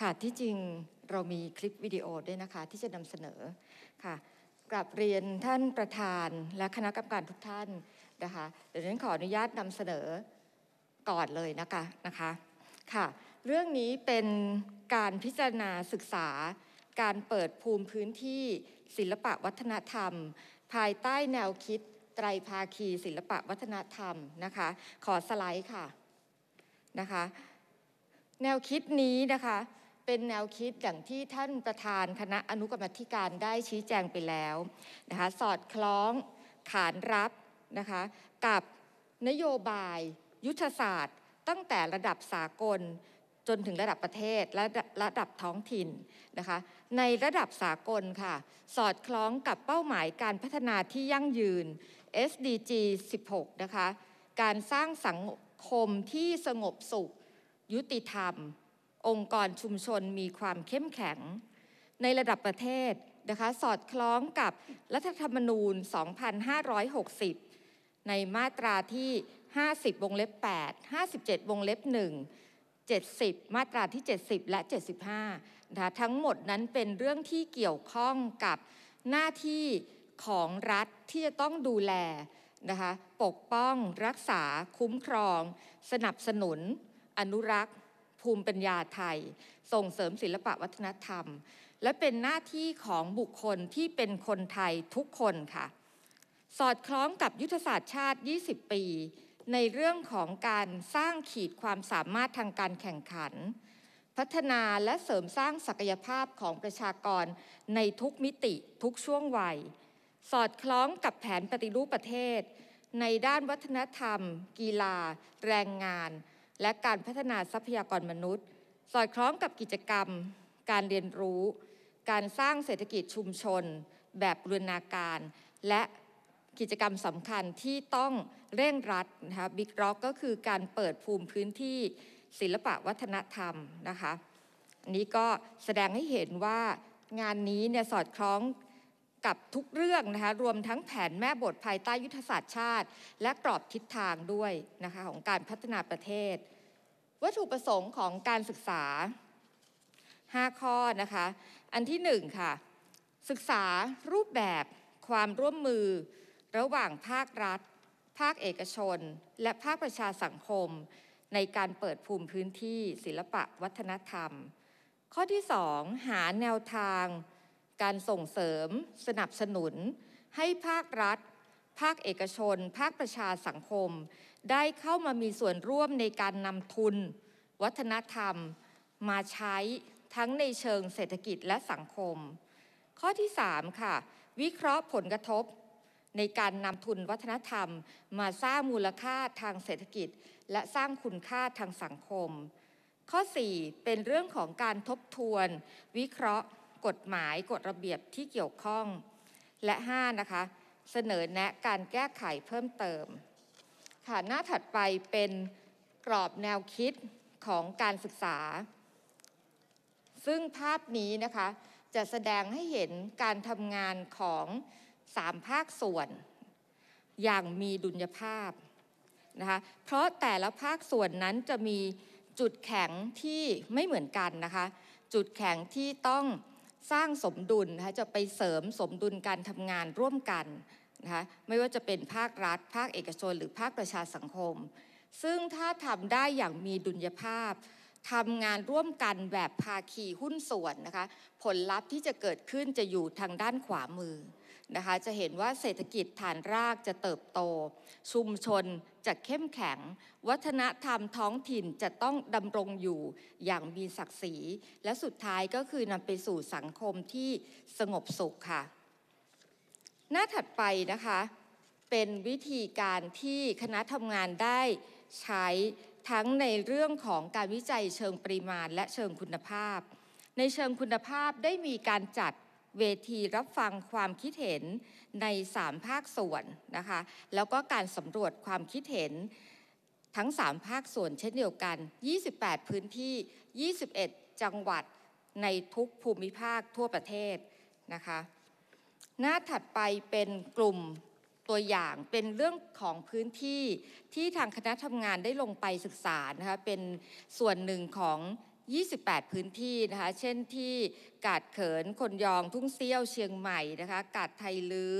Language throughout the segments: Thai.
ค่ะที่จริงเรามีคลิปวิดีโอด้วยนะคะที่จะนำเสนอค่ะกลับเรียนท่านประธานและคณะกรรมการทุกท่านนะคะเดี๋ยวฉันขออนุญาตนำเสนอก่อนเลยนะคะนะคะค่ะ เรื่องนี้เป็นการพิจารณาศึกษา การเปิดภูมิพื้นที่ศิลปะวัฒนธรรม ภายใต้แนวคิดไตรภาคี ศิลปะวัฒนธรรมนะคะ ขอสไลด์ค่ะนะคะ แนวคิดนี้นะคะเป็นแนวคิดอย่างที่ท่านประธานคณะอนุกรรมธิการได้ชี้แจงไปแล้วนะคะสอดคล้องขานรับนะคะกับนโยบาย ยุทธศาสตร์ ตั้งแต่ระดับสากลจนถึงระดับประเทศและระดับท้องถิ่นนะคะในระดับสากลค่ะสอดคล้องกับเป้าหมายการพัฒนาที่ยั่งยืน SDG 16นะคะการสร้างสังคมที่สงบสุขยุติธรรมองค์กรชุมชนมีความเข้มแข็ง ในระดับประเทศนะคะสอดคล้องกับรัฐธรรมนูญ 2560 ในมาตราที่ 50 วงเล็บ 8 57 วงเล็บ 1 70 มาตราที่ 70 และ 75 นะคะทั้งหมดนั้นเป็นเรื่องที่เกี่ยวข้องกับหน้าที่ของรัฐที่จะต้องดูแลนะคะปกป้อง รักษา คุ้มครอง สนับสนุน อนุรักษ์ภูมิปัญญาไทยส่งเสริมศิลปวัฒนธรรม และเป็นหน้าที่ของบุคคลที่เป็นคนไทยทุกคนค่ะ สอดคล้องกับยุทธศาสตร์ชาติ 20 ปี ในเรื่องของการสร้างขีดความสามารถทางการแข่งขัน พัฒนาและเสริมสร้างศักยภาพของประชากรในทุกมิติทุกช่วงวัยสอดคล้องกับแผนปฏิรูปประเทศ ในด้านวัฒนธรรม กีฬา แรงงานและการพัฒนาทรัพยากรมนุษย์ สอดคล้องกับกิจกรรมการเรียนรู้ การสร้างเศรษฐกิจชุมชน แบบบูรณาการ และกิจกรรมสำคัญที่ต้องเร่งรัดนะคะบิ๊กร็อกก็คือการเปิดภูมิพื้นที่ศิลปะวัฒนธรรมนะคะนี้ก็แสดงให้เห็นว่างานนี้เนี่ยสอดคล้องกับทุกเรื่องนะคะรวมทั้งแผนแม่บทภายใต้ยุทธศาสตร์ชาติ และกรอบทิศทางด้วยนะคะของการพัฒนาประเทศ วัตถุประสงค์ของการศึกษา 5 ข้อนะคะอันที่1ค่ะศึกษา รูปแบบ ความร่วมมือ ระหว่างภาครัฐ ภาคเอกชน และภาคประชาสังคม ในการเปิดภูมิพื้นที่ ศิลปะวัฒนธรรม ข้อที่ 2 หาแนวทางการส่งเสริม สนับสนุน ให้ภาครัฐ ภาคเอกชน ภาคประชาสังคม ได้เข้ามามีส่วนร่วมในการนำทุน วัฒนธรรม มาใช้ทั้งในเชิงเศรษฐกิจและสังคม ข้อที่ 3 ค่ะ วิเคราะห์ผลกระทบ ในการนำทุนวัฒนธรรม มาสร้างมูลค่าทางเศรษฐกิจและสร้างคุณค่าทางสังคม ข้อ 4 เป็นเรื่องของการทบทวนวิเคราะห์กฎหมายกฎระเบียบที่เกี่ยวข้องและ5นะคะเสนอแนะการแก้ไขเพิ่มเติมค่ะหน้าถัดไปเป็นกรอบแนวคิดของการศึกษา ซึ่งภาพนี้นะคะจะแสดงให้เห็นการทำงานของสามภาคส่วนอย่างมีดุลยภาพนะคะเพราะแต่ละภาคส่วนนั้นจะมีจุดแข็งที่ไม่เหมือนกันนะคะจุดแข็งที่ต้องสร้างสมดุลนะคะจะไปเสริมสมดุลการทำงานร่วมกันนะคะไม่ว่าจะเป็นภาครัฐ ภาคเอกชน หรือภาคประชาสังคม ซึ่งถ้าทำได้อย่างมีดุลยภาพทำงานร่วมกันแบบภาคีหุ้นส่วนนะคะผลลัพธ์ที่จะเกิดขึ้นจะอยู่ทางด้านขวามือนะคะจะเห็นว่าเศรษฐกิจฐานรากจะเติบโต ชุมชนจะเข้มแข็ง วัฒนธรรมท้องถิ่นจะต้องดำรงอยู่ อย่างมีศักดิ์ศรีและสุดท้ายก็คือนำไปสู่สังคมที่สงบสุขค่ะหน้าถัดไปนะคะ เป็นวิธีการที่คณะทำงานได้ใช้ทั้งในเรื่องของการวิจัยเชิงปริมาณและเชิงคุณภาพ ในเชิงคุณภาพได้มีการจัดเวทีรับฟังความคิดเห็นใน 3 ภาคส่วนนะคะ แล้วก็การสำรวจความคิดเห็นทั้ง 3 ภาคส่วน เช่นเดียวกัน 28 พื้นที่ 21 จังหวัดในทุกภูมิภาคทั่วประเทศนะคะ หน้าถัดไปเป็นกลุ่มตัวอย่างเป็นเรื่องของพื้นที่ที่ทางคณะทำงานได้ลงไปศึกษานะคะ เป็นส่วนหนึ่งของ28 พื้นที่นะคะ เช่นที่กาดเขินคนยอง ทุ่งเซี่ยวเชียงใหม่นะคะ กาดไทยลื้อ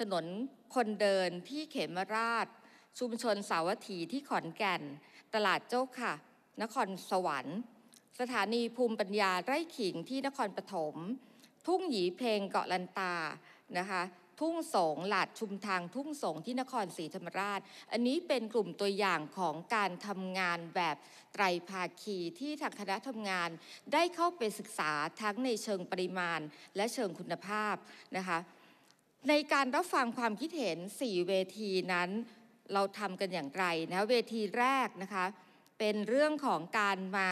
ถนนคนเดินที่เขมราช ชุมชนสาวัตถีที่ขอนแก่น ตลาดเจ้าค่ะ นครสวรรค์ สถานีภูมิปัญญาไร่ขิงที่นครปฐม ทุ่งหยีเพลงเกาะลันตา นะคะทุ่งสงหลาดชุมทางทุ่งสงที่นครศรีธรรมราช อันนี้เป็นกลุ่มตัวอย่างของการทำงานแบบไตรภาคีที่ทางคณะทำงาน ได้เข้าไปศึกษาทั้งในเชิงปริมาณและเชิงคุณภาพนะคะในการรับฟังความคิดเห็น4เวทีนั้นเราทำกันอย่างไรนะเวทีแรกนะคะเป็นเรื่องของการมา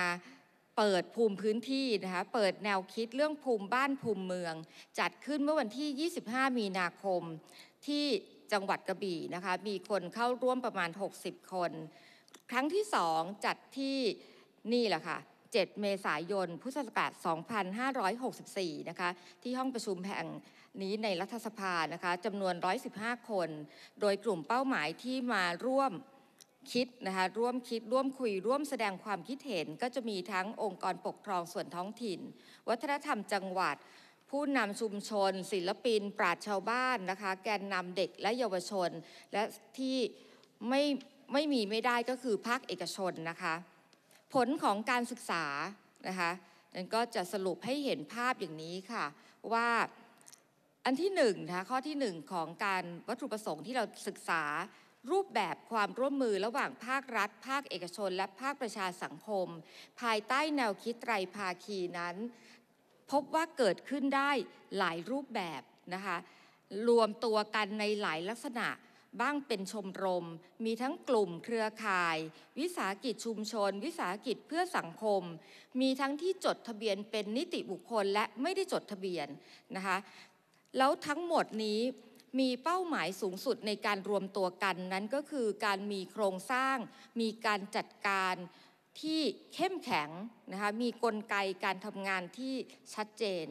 เปิดภูมิพื้นที่นะคะเปิดแนวคิดเรื่องภูมิบ้านภูมิเมือง จัดขึ้นเมื่อวันที่ 25 มีนาคมที่จังหวัดกระบี่นะคะมีคนเข้าร่วมประมาณ 60 คน ครั้งที่2จัดที่นี่แหละค่ะ 7 เมษายน พุทธศักราช 2564 นะคะที่ห้องประชุมแห่งนี้ในรัฐสภานะคะจำนวน 115 คน โดยกลุ่มเป้าหมายที่มาร่วมคิดนะคะร่วมคิดร่วมคุย ร่วมแสดงความคิดเห็น ก็จะมีทั้งองค์กรปกครองส่วนท้องถิ่น วัฒนธรรมจังหวัด ผู้นำชุมชน ศิลปิน ปราชชาวบ้านนะคะแกนนำเด็กและเยาวชน และที่ไม่ไม่มีไม่ได้ก็คือภาคเอกชนนะคะผลของการศึกษานะคะนั้นก็จะสรุปให้เห็นภาพอย่างนี้ค่ะว่าอันที่หนึ่งนะคะข้อที่หนึ่งของการวัตถุประสงค์ที่เราศึกษารูปแบบความร่วมมือระหว่างภาครัฐ ภาคเอกชน และภาคประชาสังคม ภายใต้แนวคิดไตรภาคีนั้น พบว่าเกิดขึ้นได้หลายรูปแบบนะคะรวมตัวกันในหลายลักษณะบ้างเป็นชมรม มีทั้งกลุ่มเครือข่าย วิสาหกิจชุมชน วิสาหกิจเพื่อสังคม มีทั้งที่จดทะเบียนเป็นนิติบุคคลและไม่ได้จดทะเบียนนะคะแล้วทั้งหมดนี้มีเป้าหมายสูงสุดในการรวมตัวกันนั้นก็คือการมีโครงสร้าง มีการจัดการที่เข้มแข็งนะคะมีกลไกการทำงานที่ชัดเจน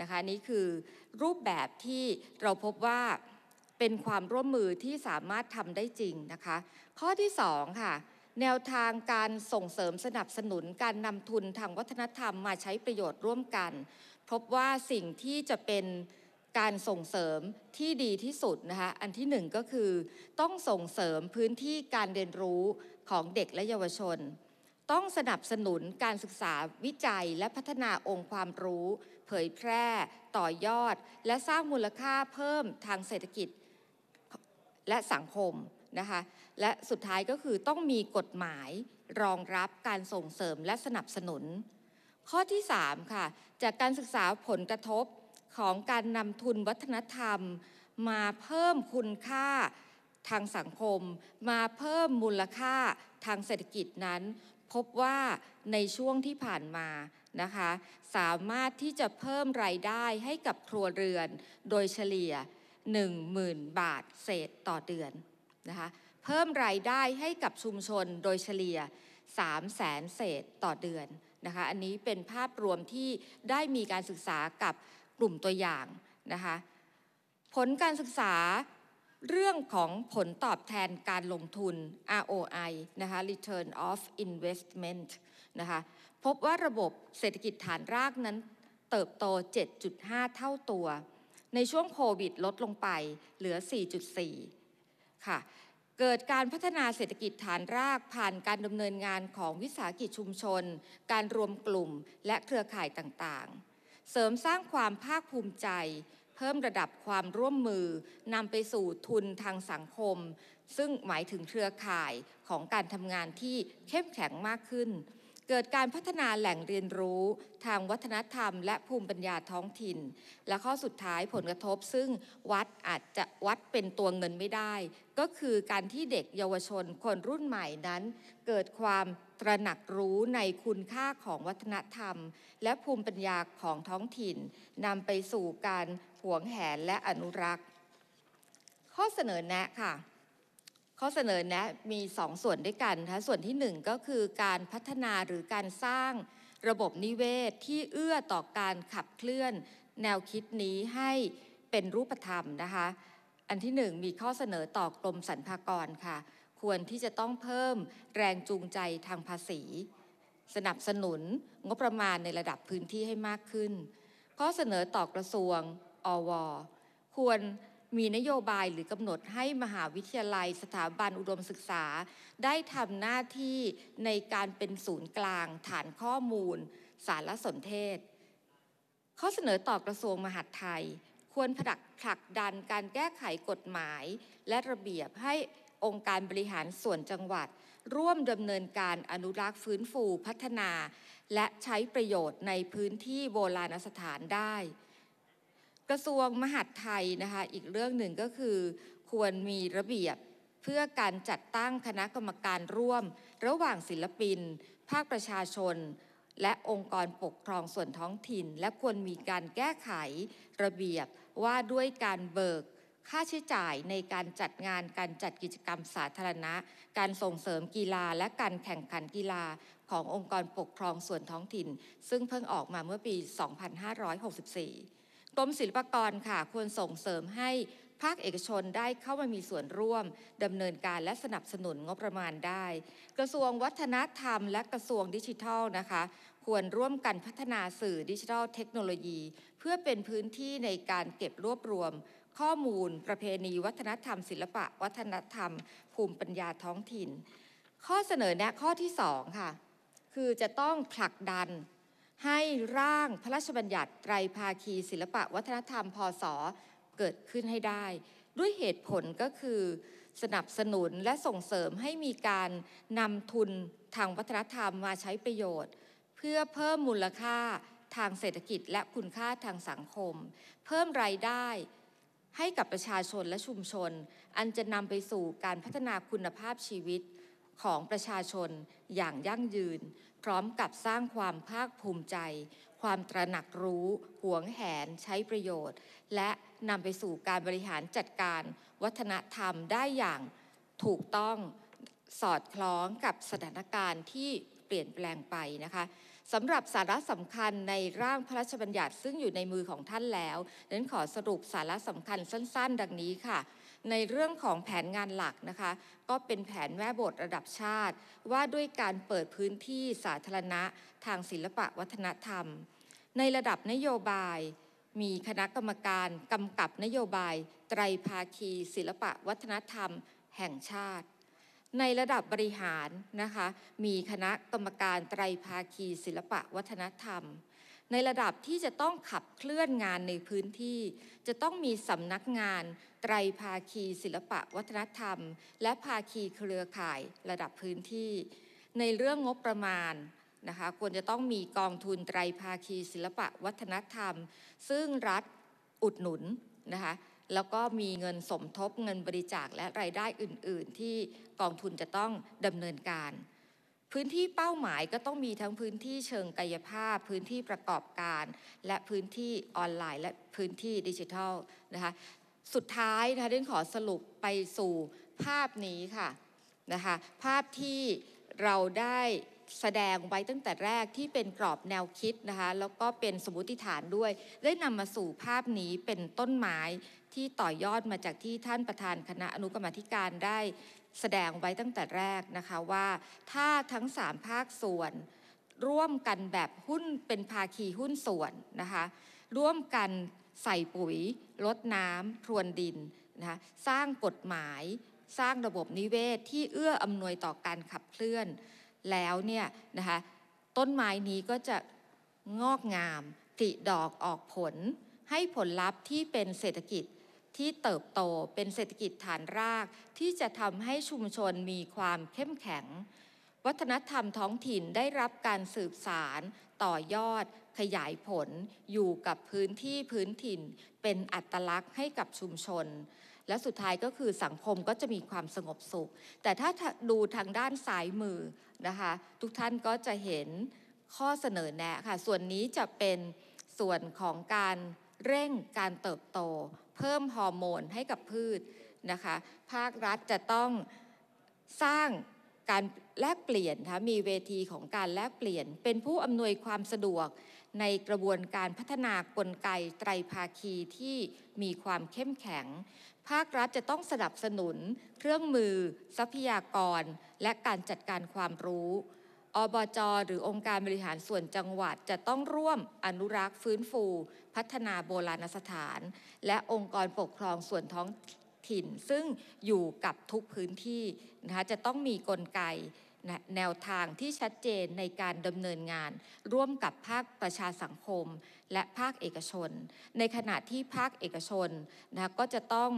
นะคะนี่คือรูปแบบที่เราพบว่าเป็นความร่วมมือที่สามารถทำได้จริงนะคะข้อที่2ค่ะแนวทางการส่งเสริมสนับสนุนการนำทุนทางวัฒนธรรมมาใช้ประโยชน์ร่วมกัน พบว่าสิ่งที่จะเป็นการส่งเสริมที่ดีที่สุด นะคะ อันที่หนึ่งก็คือ ต้องส่งเสริมพื้นที่การเรียนรู้ของเด็กและเยาวชน ต้องสนับสนุนการศึกษาวิจัยและพัฒนาองค์ความรู้ เผยแพร่ต่อยอดและสร้างมูลค่าเพิ่มทางเศรษฐกิจและสังคม นะคะ และสุดท้ายก็คือต้องมีกฎหมายรองรับการส่งเสริมและสนับสนุน ข้อที่3ค่ะ จากการศึกษาผลกระทบของการนำทุนวัฒนธรรม มาเพิ่มคุณค่าทางสังคม มาเพิ่มมูลค่าทางเศรษฐกิจนั้น พบว่าในช่วงที่ผ่านมานะคะสามารถที่จะเพิ่มรายได้ให้กับครัวเรือนโดยเฉลี่ย 10,000 บาทเศษต่อเดือนนะคะเพิ่มรายได้ให้กับชุมชนโดยเฉลี่ย3 0 0แสนเศษต่อเดือนนะคะอันนี้เป็นภาพรวมที่ได้มีการศึกษากับลุ่มตัวอย่างนะคะผลการศึกษาเรื่องของผลตอบแทนการลงทุน ROI นะคะ Return of Investment นะคะพบว่าระบบเศรษฐกิจฐานรากนั้น เติบโต 7.5 เท่าตัวในช่วงโควิดลดลงไปเหลือ 4.4 ค่ะเกิดการพัฒนาเศรษฐกิจฐานรากผ่านการดำเนินงานของวิสาหกิจชุมชน การรวมกลุ่มและเครือข่ายต่างๆเสริมสร้างความภาคภูมิใจ เพิ่มระดับความร่วมมือนำไปสู่ทุนทางสังคม ซึ่งหมายถึงเครือข่ายของการทำงานที่เข้มแข็งมากขึ้นเกิดการพัฒนาแหล่งเรียนรู้ทางวัฒนธรรมและภูมิปัญญาท้องถิ่น และข้อสุดท้ายผลกระทบซึ่งวัดอาจจะวัดเป็นตัวเงินไม่ได้ ก็คือการที่เด็กเยาวชนคนรุ่นใหม่นั้น เกิดความตระหนักรู้ในคุณค่าของวัฒนธรรม และภูมิปัญญาของท้องถิ่นนำไปสู่การหวงแหนและอนุรักษ์ ข้อเสนอแนะค่ะข้อเสนอแนะมี 2 ส่วนด้วยกันนะคะส่วนที่1ก็คือการพัฒนาหรือการสร้างระบบนิเวศทที่เอื้อต่อการขับเคลื่อนแนวคิดนี้ให้เป็นรูปธรรมนะคะอันที่ 1 มีข้อเสนอต่อกรมสรรพากรค่ะ ควรที่จะต้องเพิ่มแรงจูงใจทางภาษี สนับสนุนงบประมาณในระดับพื้นที่ให้มากขึ้นข้อเสนอต่อกระทรวงอวควรมีนโยบายหรือกำหนดให้มหาวิทยาลัย สถาบันอุดมศึกษา ได้ทำหน้าที่ในการเป็นศูนย์กลาง ฐานข้อมูล สารสนเทศข้อเสนอต่อกระทรวงมหาดไทย ควรผลักผลักดันการแก้ไขกฎหมาย และระเบียบให้องค์การบริหารส่วนจังหวัด ร่วมดำเนินการอนุรักษ์ฟื้นฟูพัฒนา และใช้ประโยชน์ในพื้นที่โบราณสถานได้ระทรวงมหาดไทยนะคะอีกเรื่องหนึ่งก็คือ ควรมีระเบียบเพื่อการจัดตั้งคณะกรรมการร่วม ระหว่างศิลปิน ภาคประชาชน และองค์กรปกครองส่วนท้องถิ่น และควรมีการแก้ไขระเบียบว่าด้วยการเบิก ค่าใช้จ่ายในการจัดงานการจัดกิจกรรมสาธารณะ การส่งเสริมกีฬาและการแข่งขันกีฬาขององค์กรปกครองส่วนท้องถิ่นซึ่งเพิ่งออกมาเมื่อปี 2564กรมศิลปากรค่ะ ควรส่งเสริมให้ภาคเอกชนได้เข้ามามีส่วนร่วมดำเนินการและสนับสนุนงบประมาณได้ กระทรวงวัฒนธรรม และกระทรวงดิจิทัลนะคะ ควรร่วมกันพัฒนาสื่อ ดิจิทัลเทคโนโลยี เพื่อเป็นพื้นที่ในการเก็บรวบรวม ข้อมูลประเพณีวัฒนธรรม ศิลปะวัฒนธรรม ภูมิปัญญาท้องถิ่น ข้อเสนอแนะข้อที่2ค่ะคือจะต้องผลักดันให้ร่างพระราชบัญญัติไตรภาคีศิลปะวัฒนธรรม พศเกิดขึ้นให้ได้ ด้วยเหตุผลก็คือ สนับสนุนและส่งเสริมให้มีการนำทุนทางวัฒนธรรมมาใช้ประโยชน์ เพื่อเพิ่มมูลค่าทางเศรษฐกิจและคุณค่าทางสังคม เพิ่มรายได้ ให้กับประชาชนและชุมชน อันจะนำไปสู่การพัฒนาคุณภาพชีวิตของประชาชนอย่างยั่งยืนพร้อมกับสร้างความภาคภูมิใจ ความตระหนักรู้ หวงแหน ใช้ประโยชน์ และนำไปสู่การบริหารจัดการ วัฒนธรรมได้อย่างถูกต้อง สอดคล้องกับสถานการณ์ที่เปลี่ยนแปลงไปนะคะสำหรับสาระสำคัญในร่างพระราชบัญญัติซึ่งอยู่ในมือของท่านแล้วนั้นขอสรุปสาระสำคัญสั้น ๆ ดังนี้ค่ะในเรื่องของแผนงานหลักนะคะก็เป็นแผนแม่บทระดับชาติ ว่าด้วยการเปิดพื้นที่สาธารณะทางศิลปะวัฒนธรรม ในระดับนโยบาย มีคณะกรรมการกำกับนโยบาย ไตรภาคีศิลปะวัฒนธรรม แห่งชาติ ในระดับบริหารนะคะมีคณะกรรมการไตรภาคีศิลปะวัฒนธรรมในระดับที่จะต้องขับเคลื่อนงานในพื้นที่ จะต้องมีสำนักงาน ไตรภาคีศิลปะวัฒนธรรม และภาคีเครือข่ายระดับพื้นที่ ในเรื่องงบประมาณนะคะควรจะต้องมีกองทุนไตรภาคีศิลปะวัฒนธรรม ซึ่งรัฐอุดหนุนนะคะแล้วก็มีเงินสมทบเงินบริจาคและรายได้อื่น ๆ ที่กองทุนจะต้องดำเนินการพื้นที่เป้าหมายก็ต้องมีทั้งพื้นที่เชิงกายภาพ พื้นที่ประกอบการ และพื้นที่ออนไลน์ และพื้นที่ดิจิทัลนะคะสุดท้ายนะคะเดนขอสรุปไปสู่ภาพนี้ค่ะนะคะภาพที่เราได้แสดงไว้ตั้งแต่แรกที่เป็นกรอบแนวคิดนะคะแล้วก็เป็นสมมติฐานด้วย ได้นำมาสู่ภาพนี้เป็นต้นไม้ที่ต่อยอดมาจากที่ท่านประธานคณะอนุกรรมธิการได้แสดงไว้ตั้งแต่แรกนะคะว่า ถ้าทั้ง 3 ภาคส่วน ร่วมกันแบบหุ้นเป็นภาคีหุ้นส่วนนะคะร่วมกันใส่ปุ๋ยลดน้ำทรวนดินนะคะสร้างกฎหมายสร้างระบบนิเวศที่เอื้ออำนวยต่อการขับเคลื่อนแล้วเนี่ยนะคะต้นไม้นี้ก็จะงอกงามติดอกออกผลให้ผลลัพธ์ที่เป็นเศรษฐกิจที่เติบโตเป็นเศรษฐกิจฐานราก ที่จะทำให้ชุมชนมีความเข้มแข็ง วัฒนธรรมท้องถิ่นได้รับการสืบสารต่อยอด ขยายผล อยู่กับพื้นที่พื้นถิ่น เป็นอัตลักษณ์ให้กับชุมชน และสุดท้ายก็คือสังคมก็จะมีความสงบสุข แต่ถ้าดูทางด้านซ้ายมือนะคะทุกท่านก็จะเห็นข้อเสนอแนะค่ะส่วนนี้จะเป็นส่วนของการเร่งการเติบโตเพิ่มฮอร์โมนให้กับพืชนะคะ ภาครัฐจะต้องสร้างการแลกเปลี่ยนนะมีเวทีของการแลกเปลี่ยนเป็นผู้อำนวยความสะดวก ในกระบวนการพัฒนากลไกไตรภาคีที่มีความเข้มแข็ง ภาครัฐจะต้องสนับสนุน เครื่องมือทรัพยากรและการจัดการความรู้อบจ หรือองค์การบริหารส่วนจังหวัด จะต้องร่วมอนุรักษ์ฟื้นฟู พัฒนาโบราณสถาน และองค์กรปกครองส่วนท้องถิ่น ซึ่งอยู่กับทุกพื้นที่นะคะจะต้องมีกลไกแนวทางที่ชัดเจนในการดำเนินงาน ร่วมกับภาคประชาสังคม และภาคเอกชน ในขณะที่ภาคเอกชนนะก็จะต้อง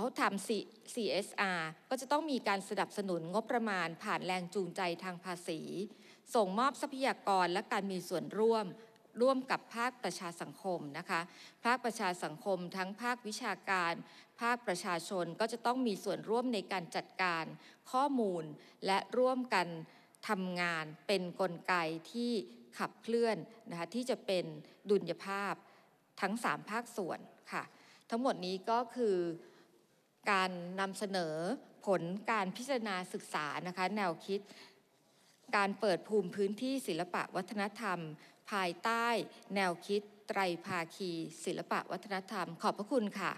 เขาทำ CSR ก็จะต้องมีการสนับสนุนงบประมาณ ผ่านแรงจูงใจทางภาษี ส่งมอบทรัพยากรและการมีส่วนร่วมร่วมกับภาคประชาสังคมนะคะภาคประชาสังคมทั้งภาควิชาการ ภาคประชาชนก็จะต้องมีส่วนร่วมในการจัดการข้อมูล และร่วมกันทำงานเป็นนกลไกที่ขับเคลื่อนนะคะที่จะเป็นดุลยภาพทั้ง 3 ภาคส่วนค่ะ ทั้งหมดนี้ก็คือการนำเสนอผลการพิจารณาศึกษานะคะ แนวคิด การเปิดภูมิพื้นที่ศิลปะวัฒนธรรม ภายใต้ แนวคิดไตรภาคี ศิลปะวัฒนธรรม ขอบพระคุณค่ะ